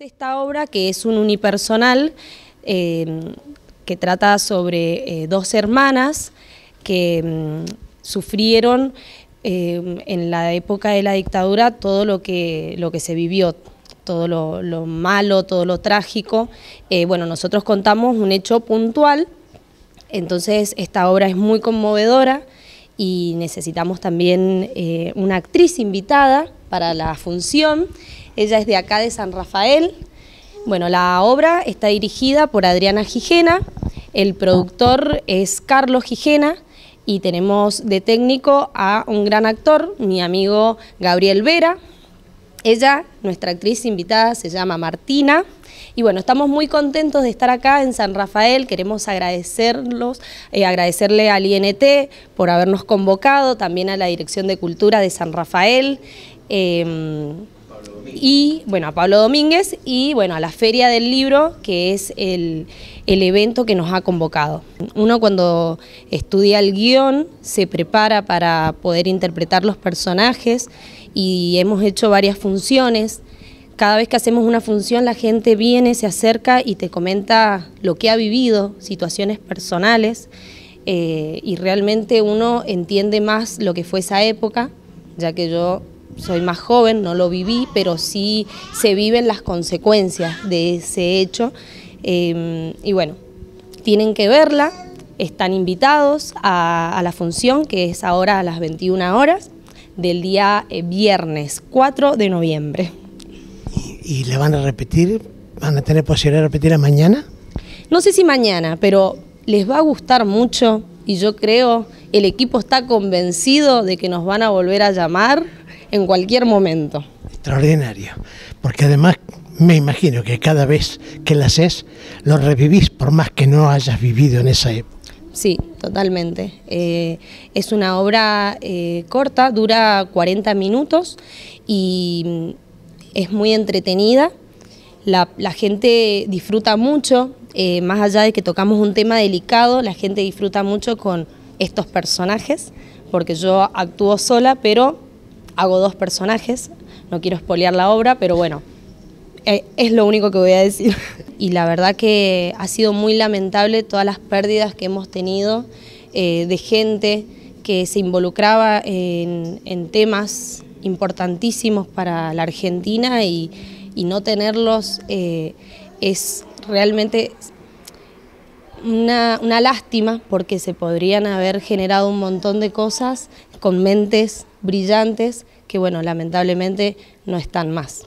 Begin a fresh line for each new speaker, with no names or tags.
esta obra que es un unipersonal eh, que trata sobre eh, dos hermanas que mm, sufrieron eh, en la época de la dictadura todo lo que, lo que se vivió, todo lo malo, todo lo trágico. bueno, nosotros contamos un hecho puntual, entonces esta obra es muy conmovedora y necesitamos también una actriz invitada para la función. Ella es de acá de San Rafael. Bueno, la obra está dirigida por Adriana Gijena, el productor es Carlos Gijena y tenemos de técnico a un gran actor, mi amigo Gabriel Vera. Ella, nuestra actriz invitada, se llama Martina. Y bueno, estamos muy contentos de estar acá en San Rafael, queremos agradecerlos, eh, agradecerle al INT por habernos convocado, también a la Dirección de Cultura de San Rafael. Em, y bueno, a Pablo Domínguez y bueno, a la Feria del Libro, que es el, evento que nos ha convocado. Uno cuando estudia el guión se prepara para poder interpretar los personajes y hemos hecho varias funciones. Cada vez que hacemos una función la gente viene, se acerca y te comenta lo que ha vivido, situaciones personales eh, y realmente uno entiende más lo que fue esa época, ya que yo soy más joven, no lo viví, pero sí se viven las consecuencias de ese hecho. Em, y bueno, tienen que verla, están invitados a, la función que es ahora a las 21 horas del día eh, viernes 4 de noviembre.
¿Y, y la van a repetir? ¿Van a tener posibilidad de repetirla mañana?
No sé si mañana, pero les va a gustar mucho y yo creo el equipo está convencido de que nos van a volver a llamar en cualquier momento.
Extraordinario, porque además me imagino que cada vez que la haces, lo revivís por más que no hayas vivido en esa época.
Sí, totalmente. Eh, es una obra eh, corta, dura 40 minutos y mm, es muy entretenida. La, gente disfruta mucho, eh, más allá de que tocamos un tema delicado, la gente disfruta mucho con estos personajes, porque yo actúo sola, pero hago dos personajes, no quiero espolear la obra, pero bueno, eh, es lo único que voy a decir. Y la verdad que ha sido muy lamentable todas las pérdidas que hemos tenido eh, de gente que se involucraba en, temas importantísimos para la Argentina y, no tenerlos eh, es realmente una, lástima porque se podrían haber generado un montón de cosas con mentes brillantes que, bueno, lamentablemente no están más.